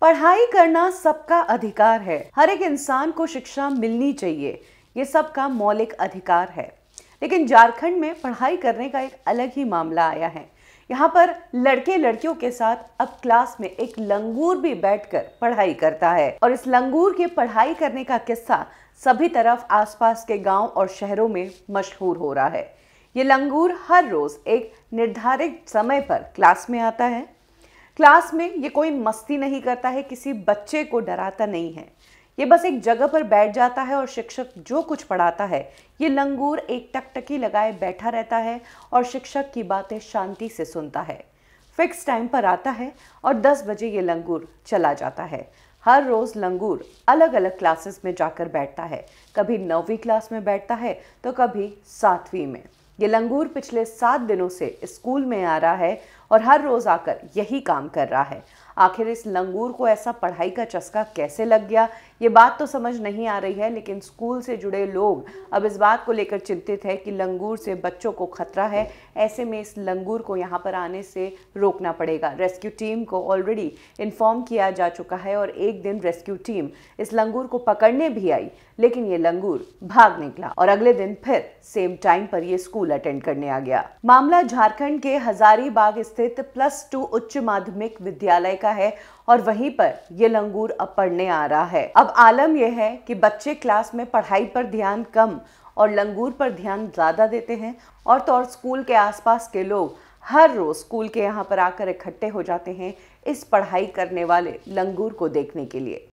पढ़ाई करना सबका अधिकार है हर एक इंसान को शिक्षा मिलनी चाहिए ये सबका मौलिक अधिकार है लेकिन झारखंड में पढ़ाई करने का एक अलग ही मामला आया है यहाँ पर लड़के लड़कियों के साथ अब क्लास में एक लंगूर भी बैठकर पढ़ाई करता है और इस लंगूर के पढ़ाई करने का किस्सा सभी तरफ आसपास के गांव और शहरों में मशहूर हो रहा है ये लंगूर हर रोज एक निर्धारित समय पर क्लास में आता है क्लास में ये कोई मस्ती नहीं करता है किसी बच्चे को डराता नहीं है ये बस एक जगह पर बैठ जाता है और शिक्षक जो कुछ पढ़ाता है ये लंगूर एक टकटकी लगाए बैठा रहता है और शिक्षक की बातें शांति से सुनता है फिक्स टाइम पर आता है और 10 बजे ये लंगूर चला जाता है हर रोज़ लंगूर अलग अलग क्लासेस में जाकर बैठता है कभी नौवीं क्लास में बैठता है तो कभी सातवीं में ये लंगूर पिछले सात दिनों से स्कूल में आ रहा है और हर रोज़ आकर यही काम कर रहा है आखिर इस लंगूर को ऐसा पढ़ाई का चस्का कैसे लग गया ये बात तो समझ नहीं आ रही है लेकिन स्कूल से जुड़े लोग अब इस बात को लेकर चिंतित है कि लंगूर से बच्चों को खतरा है ऐसे में इस लंगूर को यहाँ पर आने से रोकना पड़ेगा रेस्क्यू टीम को ऑलरेडी इन्फॉर्म किया जा चुका है और एक दिन रेस्क्यू टीम इस लंगूर को पकड़ने भी आई लेकिन ये लंगूर भाग निकला और अगले दिन फिर सेम टाइम पर यह स्कूल अटेंड करने आ गया मामला झारखंड के हजारीबाग स्थित स्थित प्लस टू उच्च माध्यमिक विद्यालय का है और वहीं पर ये लंगूर अब पढ़ने आ रहा है अब आलम यह है कि बच्चे क्लास में पढ़ाई पर ध्यान कम और लंगूर पर ध्यान ज़्यादा देते हैं और तो और स्कूल के आसपास के लोग हर रोज़ स्कूल के यहाँ पर आकर इकट्ठे हो जाते हैं इस पढ़ाई करने वाले लंगूर को देखने के लिए